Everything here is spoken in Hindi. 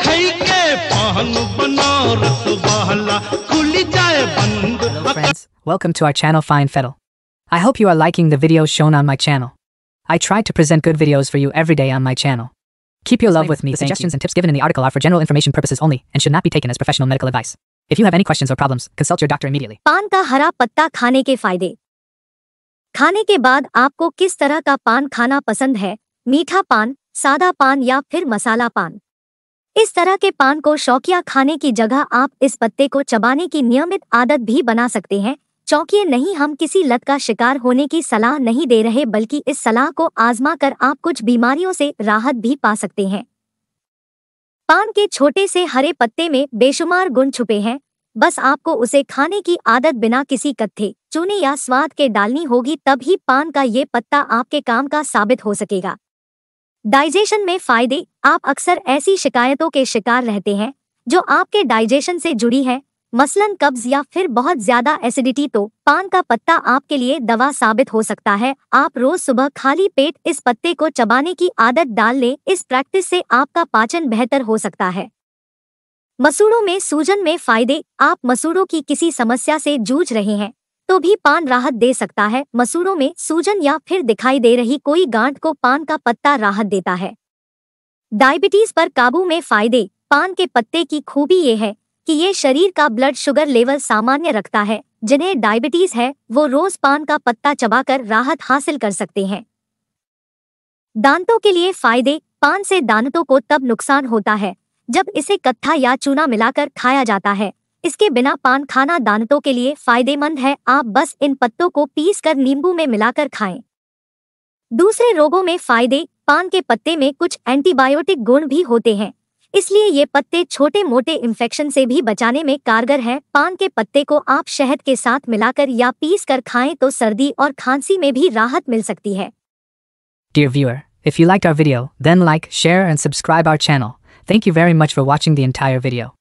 खई के पहन बनारस बहला खुली जाए बंद friends, welcome to our channel Fine Fettle. I hope you are liking the videos shown on my channel. I try to present good videos for you every day on my channel. Keep your love with me. The suggestions and tips given in the article are for general information purposes only and should not be taken as professional medical advice. If you have any questions or problems, consult your doctor immediately. पान का हरा पत्ता खाने के फायदे खाने के बाद आपको किस तरह का पान खाना पसंद है मीठा पान सादा पान या फिर मसाला पान इस तरह के पान को शौकिया खाने की जगह आप इस पत्ते को चबाने की नियमित आदत भी बना सकते हैं चौकी नहीं हम किसी लत का शिकार होने की सलाह नहीं दे रहे बल्कि इस सलाह को आजमा कर आप कुछ बीमारियों से राहत भी पा सकते हैं पान के छोटे से हरे पत्ते में बेशुमार गुण छुपे हैं बस आपको उसे खाने की आदत बिना किसी कत्थे चूने या स्वाद के डालनी होगी तब ही पान का ये पत्ता आपके काम का साबित हो सकेगा डाइजेशन में फायदे आप अक्सर ऐसी शिकायतों के शिकार रहते हैं जो आपके डाइजेशन से जुड़ी है मसलन कब्ज या फिर बहुत ज्यादा एसिडिटी तो पान का पत्ता आपके लिए दवा साबित हो सकता है आप रोज सुबह खाली पेट इस पत्ते को चबाने की आदत डाल ले इस प्रैक्टिस से आपका पाचन बेहतर हो सकता है मसूड़ों में सूजन में फायदे आप मसूड़ों की किसी समस्या से जूझ रहे हैं तो भी पान राहत दे सकता है मसूरों में सूजन या फिर दिखाई दे रही कोई गांठ को पान का पत्ता राहत देता है डायबिटीज पर काबू में फायदे पान के पत्ते की खूबी ये है कि ये शरीर का ब्लड शुगर लेवल सामान्य रखता है जिन्हें डायबिटीज है वो रोज पान का पत्ता चबाकर राहत हासिल कर सकते हैं दांतों के लिए फायदे पान से दांतों को तब नुकसान होता है जब इसे कत्था या चूना मिलाकर खाया जाता है इसके बिना पान खाना दानतों के लिए फायदेमंद है आप बस इन पत्तों को पीस कर नींबू में मिलाकर खाएं दूसरे रोगों में फायदे पान के पत्ते में कुछ एंटीबायोटिक गुण भी होते हैं इसलिए ये पत्ते छोटे मोटे इन्फेक्शन से भी बचाने में कारगर है पान के पत्ते को आप शहद के साथ मिलाकर या पीस कर खाएं तो सर्दी और खांसी में भी राहत मिल सकती है Dear viewer, if you liked our video, then like, share and subscribe our channel. Thank you very much for watching the entire video.